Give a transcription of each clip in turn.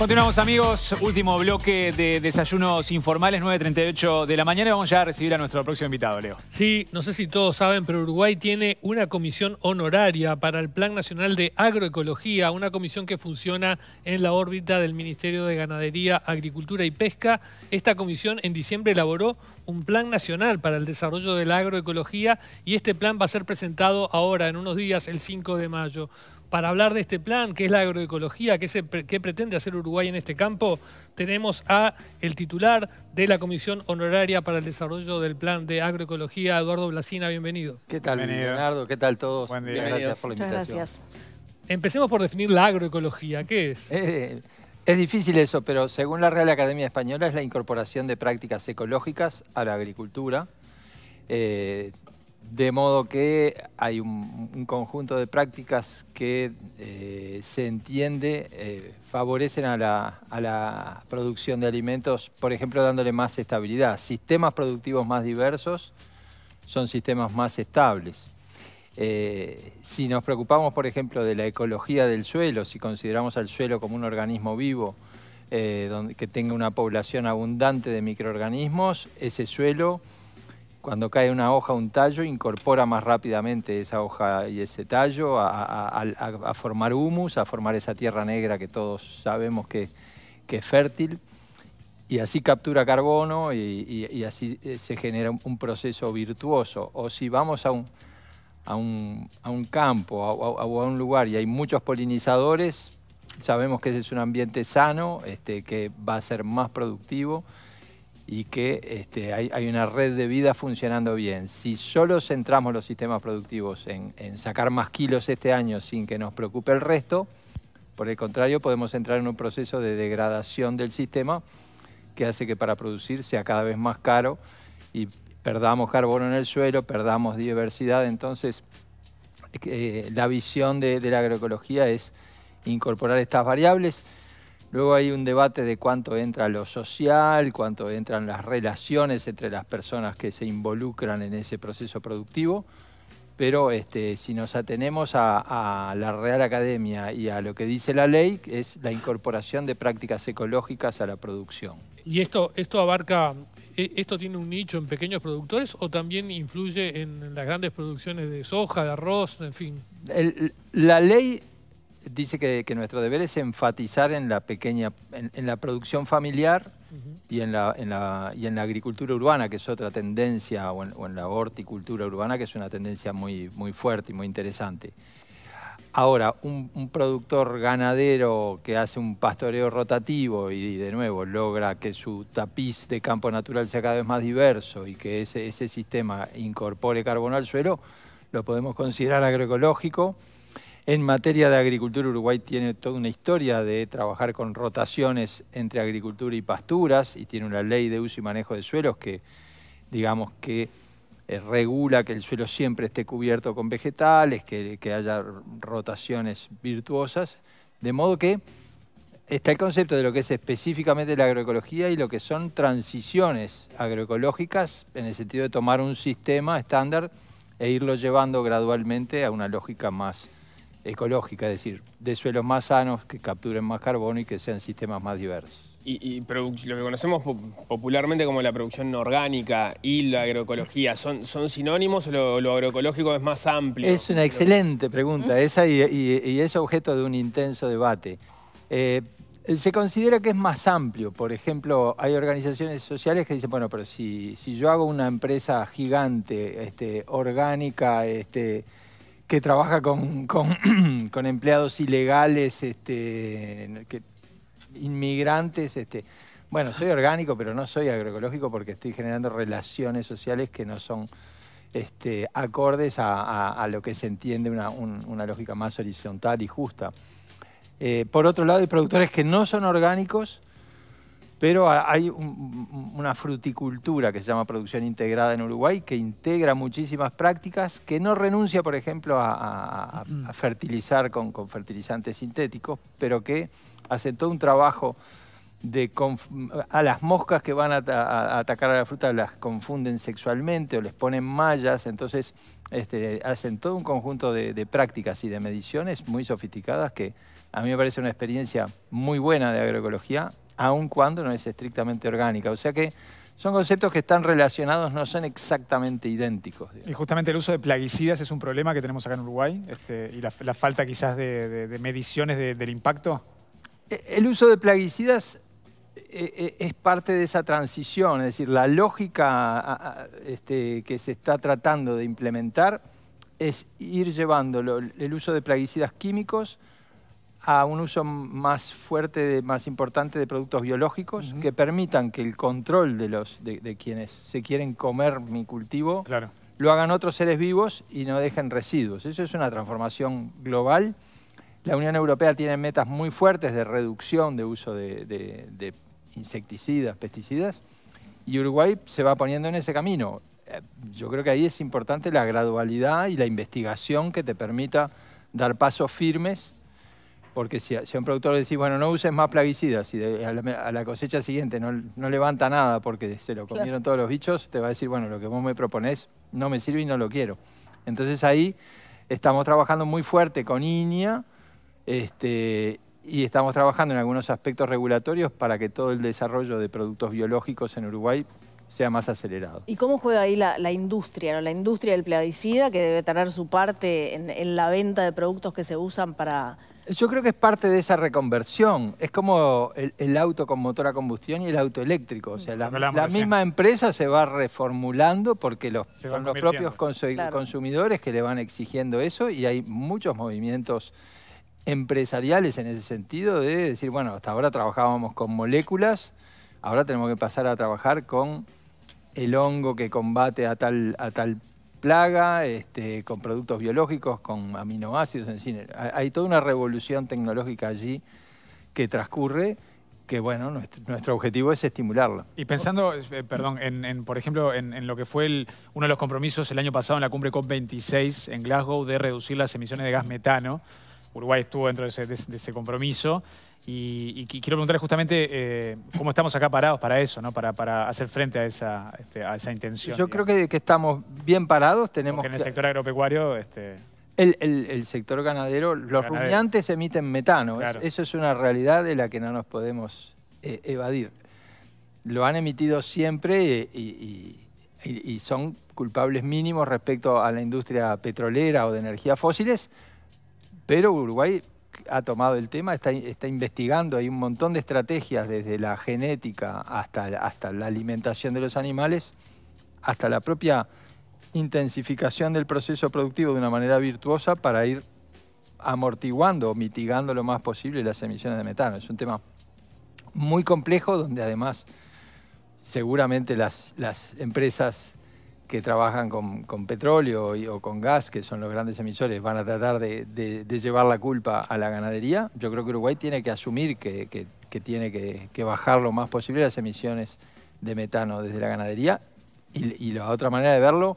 Continuamos amigos, último bloque de desayunos informales, 9.38 de la mañana vamos ya a recibir a nuestro próximo invitado, Leo. Sí, no sé si todos saben, pero Uruguay tiene una comisión honoraria para el Plan Nacional de Agroecología, una comisión que funciona en la órbita del Ministerio de Ganadería, Agricultura y Pesca. Esta comisión en diciembre elaboró un plan nacional para el desarrollo de la agroecología y este plan va a ser presentado ahora, en unos días, el 5 de mayo para hablar de este plan, que es la agroecología, qué pretende hacer Uruguay en este campo, tenemos a el titular de la Comisión Honoraria para el Desarrollo del Plan de Agroecología, Eduardo Blasina, bienvenido. ¿Qué tal, Leonardo? ¿Qué tal todos? Buen día. Gracias por la invitación. gracias. Empecemos por definir la agroecología, ¿qué es? Eh, es difícil eso, pero según la Real Academia Española es la incorporación de prácticas ecológicas a la agricultura. Eh, de modo que hay un, conjunto de prácticas que eh, se entiende eh, favorecen a la, producción de alimentos, por ejemplo, dándole más estabilidad. Sistemas productivos más diversos son sistemas más estables. Eh, si nos preocupamos, por ejemplo, de la ecología del suelo, si consideramos al suelo como un organismo vivo, que tenga una población abundante de microorganismos, ese suelo cuando cae una hoja, un tallo, incorpora más rápidamente esa hoja y ese tallo a, formar humus, a formar esa tierra negra que todos sabemos que, es fértil. Y así captura carbono y, así eh, se genera un, proceso virtuoso. O si vamos a un, campo o a, un lugar y hay muchos polinizadores, sabemos que ese es un ambiente sano, este, que va a ser más productivo y que este, hay, una red de vida funcionando bien. Si solo centramos los sistemas productivos en, sacar más kilos este año sin que nos preocupe el resto, por el contrario, podemos entrar en un proceso de degradación del sistema que hace que para producir sea cada vez más caro y perdamos carbono en el suelo, perdamos diversidad. Entonces, eh, la visión de, la agroecología es incorporar estas variables. Luego hay un debate de cuánto entra lo social, cuánto entran las relaciones entre las personas que se involucran en ese proceso productivo, pero este, si nos atenemos a, la Real Academia y a lo que dice la ley, es la incorporación de prácticas ecológicas a la producción. ¿Y esto, esto abarca, e, esto tiene un nicho en pequeños productores o también influye en las grandes producciones de soja, de arroz, en fin? la ley dice que, nuestro deber es enfatizar en la pequeña, en, la producción familiar y, en la, y en la agricultura urbana, que es otra tendencia, o en, la horticultura urbana, que es una tendencia muy, muy fuerte y muy interesante. Ahora, un, productor ganadero que hace un pastoreo rotativo y, de nuevo logra que su tapiz de campo natural sea cada vez más diverso y que ese, ese sistema incorpore carbono al suelo, lo podemos considerar agroecológico en materia de agricultura, Uruguay tiene toda una historia de trabajar con rotaciones entre agricultura y pasturas y tiene una ley de uso y manejo de suelos que, digamos, que eh, regula que el suelo siempre esté cubierto con vegetales, que haya rotaciones virtuosas, de modo que está el concepto de lo que es específicamente la agroecología y lo que son transiciones agroecológicas en el sentido de tomar un sistema estándar e irlo llevando gradualmente a una lógica más ecológica, es decir, de suelos más sanos, que capturen más carbono y que sean sistemas más diversos. Y, lo que conocemos popularmente como la producción orgánica y la agroecología, ¿son, son sinónimos o lo, agroecológico es más amplio? Es una excelente pregunta esa y, es objeto de un intenso debate. Eh, se considera que es más amplio. Por ejemplo, hay organizaciones sociales que dicen, bueno, pero si, si yo hago una empresa gigante, este, orgánica, este, que trabaja con, empleados ilegales, este, inmigrantes. Este. Bueno, soy orgánico, pero no soy agroecológico porque estoy generando relaciones sociales que no son este, acordes a, lo que se entiende una, lógica más horizontal y justa. Eh, por otro lado, hay productores que no son orgánicos, pero hay una fruticultura que se llama producción integrada en Uruguay que integra muchísimas prácticas, que no renuncia, por ejemplo, a, mm. fertilizar con, fertilizantes sintéticos, pero que hacen todo un trabajo de a las moscas que van a, atacar a la fruta las confunden sexualmente o les ponen mallas, entonces este, hacen todo un conjunto de prácticas y de mediciones muy sofisticadas que a mí me parece una experiencia muy buena de agroecología aun cuando no es estrictamente orgánica. O sea que son conceptos que están relacionados, no son exactamente idénticos. Y justamente el uso de plaguicidas es un problema que tenemos acá en Uruguay, este, y la, falta quizás de, mediciones del impacto. E, el uso de plaguicidas eh, eh, es parte de esa transición, es decir, la lógica este, que se está tratando de implementar es ir llevando el uso de plaguicidas químicos a un uso más fuerte, más importante de productos biológicos que permitan que el control de, los, de, quienes se quieren comer mi cultivo lo hagan otros seres vivos y no dejen residuos. Eso es una transformación global. La Unión Europea tiene metas muy fuertes de reducción de uso de, de insecticidas, pesticidas, y Uruguay se va poniendo en ese camino. Eh, yo creo que ahí es importante la gradualidad y la investigación que te permita dar pasos firmes porque si a, un productor le decís, bueno, no uses más plaguicidas, y a, la, cosecha siguiente no, levanta nada porque se lo comieron todos los bichos, te va a decir, bueno, lo que vos me propones no me sirve y no lo quiero. Entonces ahí estamos trabajando muy fuerte con INIA este, y estamos trabajando en algunos aspectos regulatorios para que todo el desarrollo de productos biológicos en Uruguay sea más acelerado. ¿Y cómo juega ahí la, industria, la industria del plaguicida que debe tener su parte en la venta de productos que se usan para yo creo que es parte de esa reconversión. Es como el, auto con motor a combustión y el auto eléctrico. O sea, la, misma empresa se va reformulando porque los, son los propios consumidores que le van exigiendo eso y hay muchos movimientos empresariales en ese sentido de decir, bueno, hasta ahora trabajábamos con moléculas, ahora tenemos que pasar a trabajar con el hongo que combate a tal, a tal plaga, este, con productos biológicos, con aminoácidos, en fin. Hay toda una revolución tecnológica allí que transcurre que bueno, nuestro, objetivo es estimularlo. Y pensando, eh, perdón, en, por ejemplo, en, lo que fue el, uno de los compromisos el año pasado en la cumbre COP26 en Glasgow de reducir las emisiones de gas metano, Uruguay estuvo dentro de ese, de ese compromiso, y, quiero preguntarle justamente eh, cómo estamos acá parados para eso, ¿no? para, para hacer frente a esa, este, intención. Yo creo que, estamos bien parados. Tenemos Porque en el sector agropecuario... Este, el, sector ganadero, los rumiantes emiten metano. Eso es una realidad de la que no nos podemos eh, evadir. Lo han emitido siempre eh, y, y, son culpables mínimos respecto a la industria petrolera o de energías fósiles, pero Uruguay ha tomado el tema, está, está, investigando, hay un montón de estrategias desde la genética hasta, hasta la alimentación de los animales, hasta la propia intensificación del proceso productivo de una manera virtuosa para ir amortiguando mitigando lo más posible las emisiones de metano. Es un tema muy complejo donde además seguramente las, las empresas que trabajan con, petróleo o con gas, que son los grandes emisores, van a tratar de, llevar la culpa a la ganadería. Yo creo que Uruguay tiene que asumir que, tiene que, bajar lo más posible las emisiones de metano desde la ganadería. Y, la otra manera de verlo,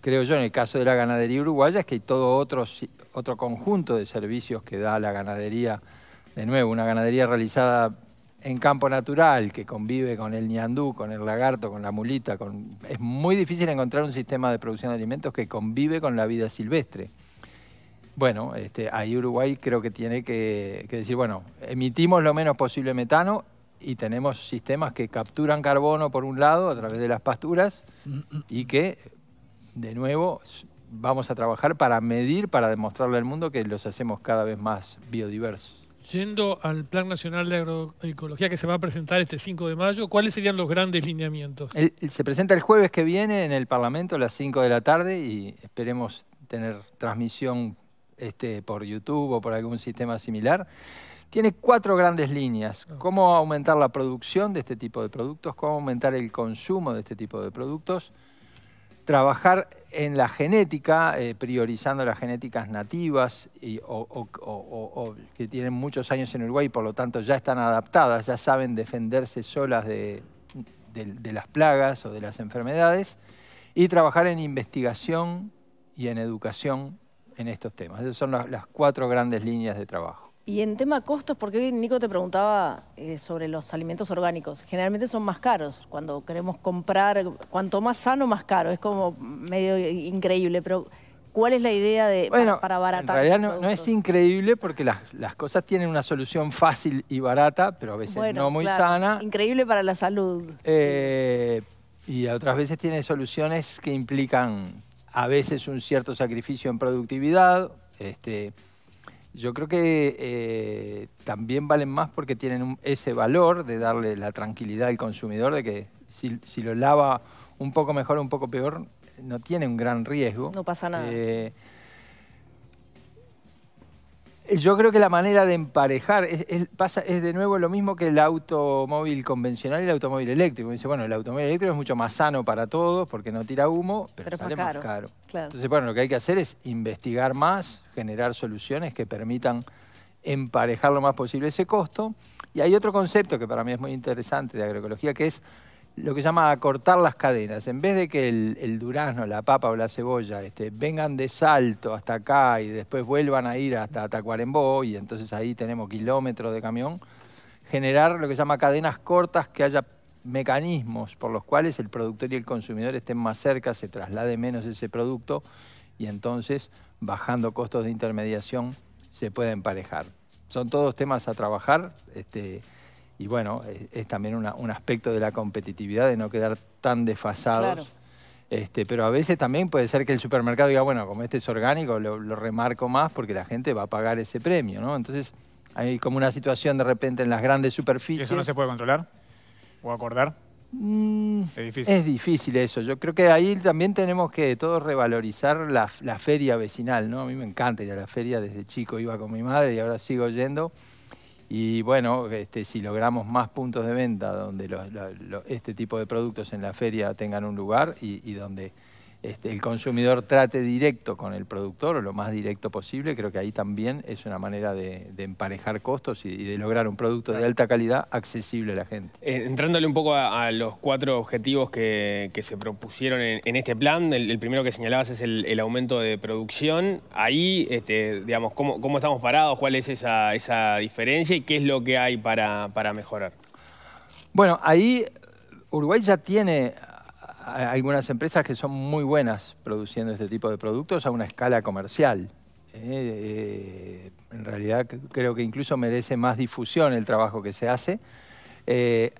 creo yo, en el caso de la ganadería uruguaya, es que hay todo otro, otro conjunto de servicios que da la ganadería. De nuevo, una ganadería realizada en campo natural, que convive con el ñandú, con el lagarto, con la mulita, con... es muy difícil encontrar un sistema de producción de alimentos que convive con la vida silvestre. Bueno, este, ahí Uruguay creo que tiene que, que decir, bueno, emitimos lo menos posible metano y tenemos sistemas que capturan carbono por un lado a través de las pasturas y que, de nuevo, vamos a trabajar para medir, para demostrarle al mundo que los hacemos cada vez más biodiversos. Yendo al Plan Nacional de Agroecología que se va a presentar este 5 de mayo, ¿cuáles serían los grandes lineamientos? se presenta el jueves que viene en el Parlamento a las 5 de la tarde y esperemos tener transmisión este, por YouTube o por algún sistema similar. Tiene cuatro grandes líneas. Ah. Cómo aumentar la producción de este tipo de productos, cómo aumentar el consumo de este tipo de productos, trabajar en la genética, eh, priorizando las genéticas nativas o, que tienen muchos años en Uruguay y por lo tanto ya están adaptadas, ya saben defenderse solas de, las plagas o de las enfermedades, y trabajar en investigación y en educación en estos temas. Esas son las cuatro grandes líneas de trabajo. Y en tema costos, porque hoy Nico te preguntaba eh, sobre los alimentos orgánicos. Generalmente son más caros. Cuando queremos comprar, cuanto más sano, más caro. Es como medio increíble, pero ¿cuál es la idea de, para, abaratar? En realidad no, es increíble porque las, cosas tienen una solución fácil y barata, pero a veces no muy sana. Increíble para la salud. Eh, y otras veces tiene soluciones que implican a veces un cierto sacrificio en productividad. Este, yo creo que eh, también valen más porque tienen ese valor de darle la tranquilidad al consumidor de que si, lo lava un poco mejor, o un poco peor, no tiene un gran riesgo. No pasa nada. Eh, yo creo que la manera de emparejar es, pasa, es de nuevo lo mismo que el automóvil convencional y el automóvil eléctrico. Dice, bueno, el automóvil eléctrico es mucho más sano para todos porque no tira humo, pero, está sale más caro. Entonces, bueno, lo que hay que hacer es investigar más, generar soluciones que permitan emparejar lo más posible ese costo. Y hay otro concepto que para mí es muy interesante de agroecología, que es lo que se llama acortar las cadenas. En vez de que el, durazno, la papa o la cebolla este, vengan de salto hasta acá y después vuelvan a ir hasta Tacuarembó y entonces ahí tenemos kilómetros de camión, generar lo que se llama cadenas cortas que haya mecanismos por los cuales el productor y el consumidor estén más cerca, se traslade menos ese producto y entonces bajando costos de intermediación se puede emparejar. Son todos temas a trabajar. Este, y bueno, es, también un aspecto de la competitividad, de no quedar tan desfasados. Este, pero a veces también puede ser que el supermercado diga, bueno, como este es orgánico, lo, remarco más porque la gente va a pagar ese premio, ¿no? Entonces hay como una situación de repente en las grandes superficies. ¿Eso no se puede controlar o acordar? Mm, es difícil. Es difícil eso. Yo creo que ahí también tenemos que todos revalorizar la, la feria vecinal, ¿no? A mí me encanta ir a la feria desde chico, iba con mi madre y ahora sigo yendo. Y bueno, este, si logramos más puntos de venta donde este tipo de productos en la feria tengan un lugar y donde este, el consumidor trate directo con el productor o lo más directo posible, creo que ahí también es una manera de, emparejar costos y, de lograr un producto de alta calidad accesible a la gente. Eh, entrándole un poco a, los cuatro objetivos que, se propusieron en, este plan, el, primero que señalabas es el, aumento de producción. Ahí, este, digamos, ¿cómo, estamos parados? ¿Cuál es esa, diferencia y qué es lo que hay para mejorar? Bueno, ahí Uruguay ya tiene hay algunas empresas que son muy buenas produciendo este tipo de productos a una escala comercial. Eh, eh, en realidad creo que incluso merece más difusión el trabajo que se hace. Eh,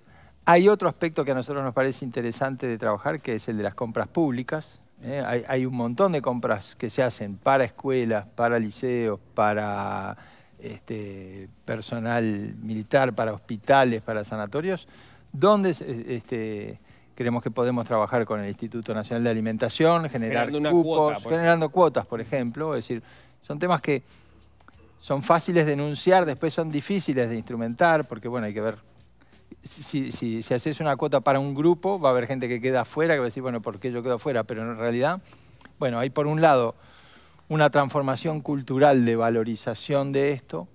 hay otro aspecto que a nosotros nos parece interesante de trabajar, que es el de las compras públicas. Hay, un montón de compras que se hacen para escuelas, para liceos, para este, personal militar, para hospitales, para sanatorios, donde este, creemos que podemos trabajar con el Instituto Nacional de Alimentación, generar generando cupos, generando cuotas, por ejemplo. decir, son temas que son fáciles de enunciar, después son difíciles de instrumentar, porque bueno, hay que ver. Si, si, haces una cuota para un grupo, va a haber gente que queda afuera, que va a decir, bueno, ¿por qué yo quedo afuera? Pero en realidad, bueno, hay por un lado una transformación cultural de valorización de esto,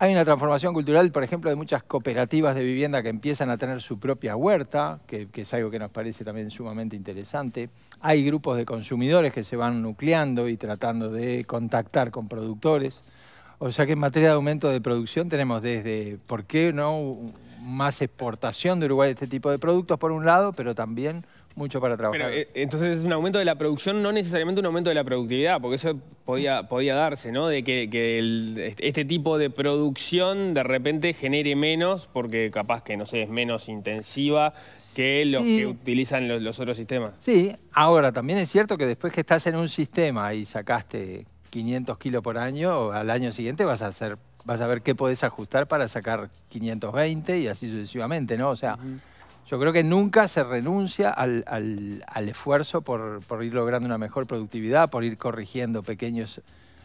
hay una transformación cultural, por ejemplo, de muchas cooperativas de vivienda que empiezan a tener su propia huerta, que, es algo que nos parece también sumamente interesante. Hay grupos de consumidores que se van nucleando y tratando de contactar con productores. O sea que en materia de aumento de producción tenemos desde, ¿por qué no? Más exportación de Uruguay de este tipo de productos, por un lado, pero también mucho para trabajar. Eh, entonces es un aumento de la producción, no necesariamente un aumento de la productividad, porque eso podía, podía darse, ¿no? De que, este tipo de producción de repente genere menos, porque capaz que, no sé, es menos intensiva que los que utilizan los, otros sistemas. Sí, ahora también es cierto que después que estás en un sistema y sacaste 500 kilos por año, al año siguiente vas a hacer, vas a ver qué podés ajustar para sacar 520 y así sucesivamente, ¿no? O sea, yo creo que nunca se renuncia al, esfuerzo por, ir logrando una mejor productividad, por ir corrigiendo pequeños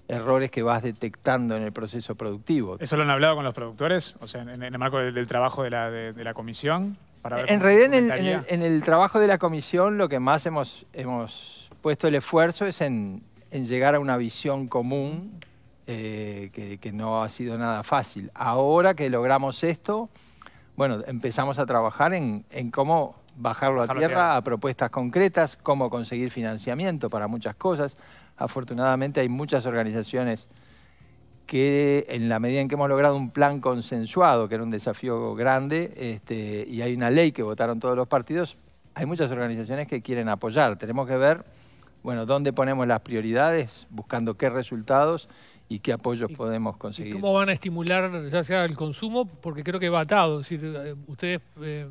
errores que vas detectando en el proceso productivo. ¿Eso lo han hablado con los productores? O sea, en, el marco del, trabajo de la, comisión. en realidad, en, el, trabajo de la comisión, lo que más hemos, puesto el esfuerzo es en, llegar a una visión común eh, que no ha sido nada fácil. Ahora que logramos esto, bueno, empezamos a trabajar en, cómo bajarlo a tierra, a propuestas concretas, cómo conseguir financiamiento para muchas cosas. Afortunadamente hay muchas organizaciones que en la medida en que hemos logrado un plan consensuado, que era un desafío grande, este, y hay una ley que votaron todos los partidos, hay muchas organizaciones que quieren apoyar. Tenemos que ver, bueno, dónde ponemos las prioridades, buscando qué resultados y qué apoyos podemos conseguir. ¿y ¿Cómo van a estimular ya sea el consumo? Porque creo que va atado. Es decir, eh, ustedes eh,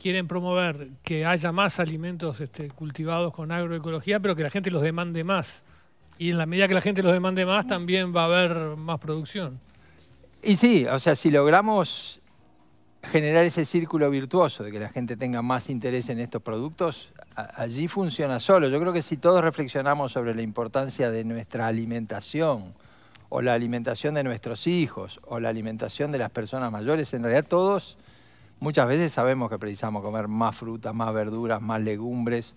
quieren promover que haya más alimentos este, cultivados con agroecología, pero que la gente los demande más. Y en la medida que la gente los demande más, también va a haber más producción. Y sí, o sea, si logramos generar ese círculo virtuoso de que la gente tenga más interés en estos productos, allí funciona solo. Yo creo que si todos reflexionamos sobre la importancia de nuestra alimentación, o la alimentación de nuestros hijos, o la alimentación de las personas mayores, en realidad todos muchas veces sabemos que precisamos comer más frutas, más verduras, más legumbres,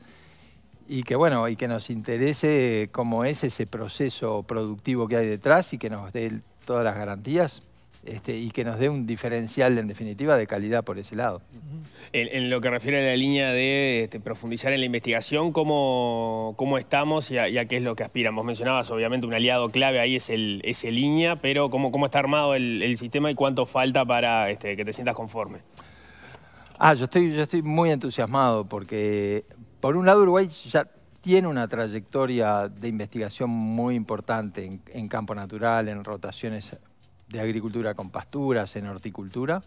y que bueno, y que nos interese cómo es ese proceso productivo que hay detrás y que nos dé todas las garantías este, y que nos dé un diferencial, en definitiva, de calidad por ese lado. En, lo que refiere a la línea de este, profundizar en la investigación, ¿cómo, estamos y a, qué es lo que aspiramos? Mencionabas, obviamente, un aliado clave ahí es ese línea, pero ¿cómo, cómo está armado el, sistema y cuánto falta para este, que te sientas conforme? Ah, yo estoy, estoy muy entusiasmado porque, por un lado, Uruguay ya tiene una trayectoria de investigación muy importante en campo natural, en rotaciones de agricultura con pasturas, en horticultura.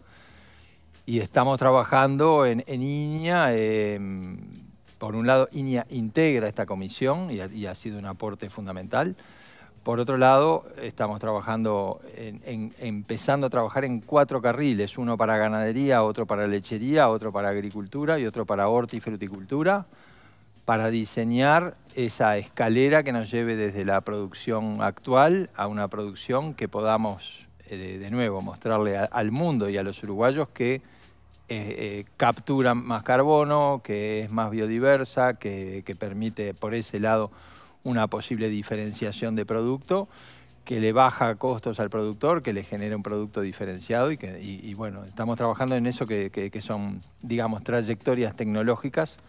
Y estamos trabajando en, en INIA. Em, por un lado, INIA integra esta comisión y ha, sido un aporte fundamental. Por otro lado, estamos trabajando, empezando a trabajar en cuatro carriles, uno para ganadería, otro para lechería, otro para agricultura y otro para hortifruticultura, para diseñar esa escalera que nos lleve desde la producción actual a una producción que podamos eh, de, nuevo, mostrarle al mundo y a los uruguayos que eh, eh, captura más carbono, que es más biodiversa, que, permite por ese lado una posible diferenciación de producto, que le baja costos al productor, que le genera un producto diferenciado y que bueno, estamos trabajando en eso que, son, digamos, trayectorias tecnológicas.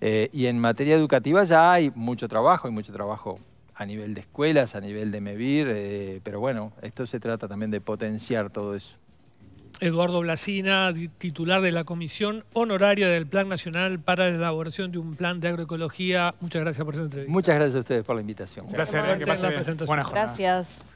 y en materia educativa ya hay mucho trabajo, y mucho trabajo a nivel de escuelas, a nivel de MEVIR, eh, pero bueno, esto se trata también de potenciar todo eso. Eduardo Blasina, titular de la Comisión Honoraria del Plan Nacional para la elaboración de un plan de agroecología. Muchas gracias por esta entrevista. Muchas gracias a ustedes por la invitación. Gracias, gracias. Que pase la Buenas Gracias.